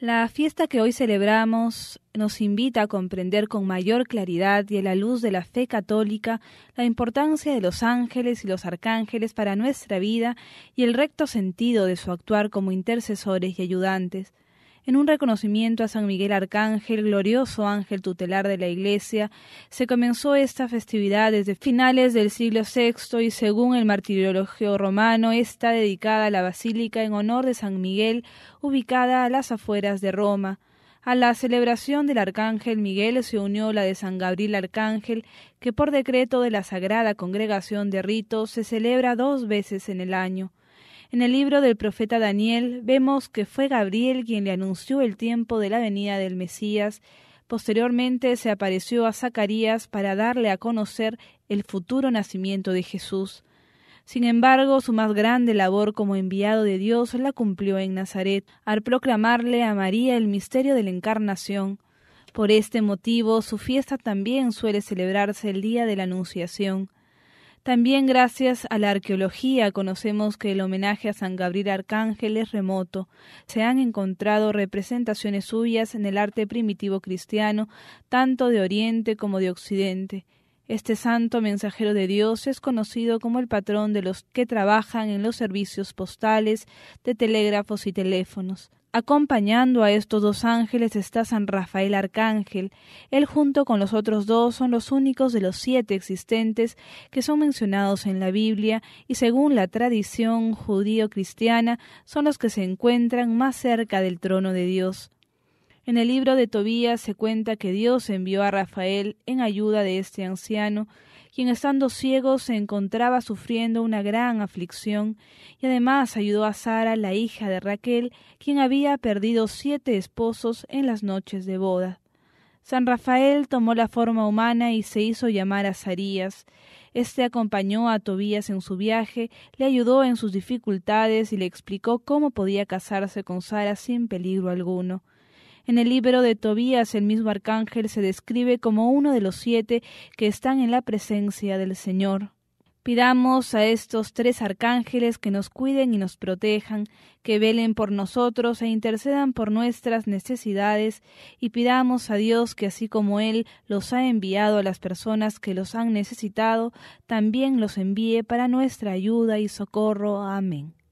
La fiesta que hoy celebramos nos invita a comprender con mayor claridad y a la luz de la fe católica la importancia de los ángeles y los arcángeles para nuestra vida y el recto sentido de su actuar como intercesores y ayudantes. En un reconocimiento a San Miguel Arcángel, glorioso ángel tutelar de la Iglesia, se comenzó esta festividad desde finales del siglo VI y según el martirologio romano está dedicada a la basílica en honor de San Miguel, ubicada a las afueras de Roma. A la celebración del Arcángel Miguel se unió la de San Gabriel Arcángel, que por decreto de la Sagrada Congregación de Ritos se celebra dos veces en el año. En el libro del profeta Daniel vemos que fue Gabriel quien le anunció el tiempo de la venida del Mesías. Posteriormente se apareció a Zacarías para darle a conocer el futuro nacimiento de Jesús. Sin embargo, su más grande labor como enviado de Dios la cumplió en Nazaret, al proclamarle a María el misterio de la encarnación. Por este motivo, su fiesta también suele celebrarse el día de la Anunciación. También gracias a la arqueología conocemos que el homenaje a San Gabriel Arcángel es remoto. Se han encontrado representaciones suyas en el arte primitivo cristiano, tanto de Oriente como de Occidente. Este santo mensajero de Dios es conocido como el patrón de los que trabajan en los servicios postales, de telégrafos y teléfonos. Acompañando a estos dos ángeles está San Rafael Arcángel. Él junto con los otros dos son los únicos de los siete existentes que son mencionados en la Biblia y según la tradición judío-cristiana son los que se encuentran más cerca del trono de Dios. En el libro de Tobías se cuenta que Dios envió a Rafael en ayuda de este anciano, quien estando ciego se encontraba sufriendo una gran aflicción, y además ayudó a Sara, la hija de Raquel, quien había perdido siete esposos en las noches de boda. San Rafael tomó la forma humana y se hizo llamar a Sarías. Este acompañó a Tobías en su viaje, le ayudó en sus dificultades y le explicó cómo podía casarse con Sara sin peligro alguno. En el libro de Tobías el mismo arcángel se describe como uno de los siete que están en la presencia del Señor. Pidamos a estos tres arcángeles que nos cuiden y nos protejan, que velen por nosotros e intercedan por nuestras necesidades, y pidamos a Dios que así como Él los ha enviado a las personas que los han necesitado, también los envíe para nuestra ayuda y socorro. Amén.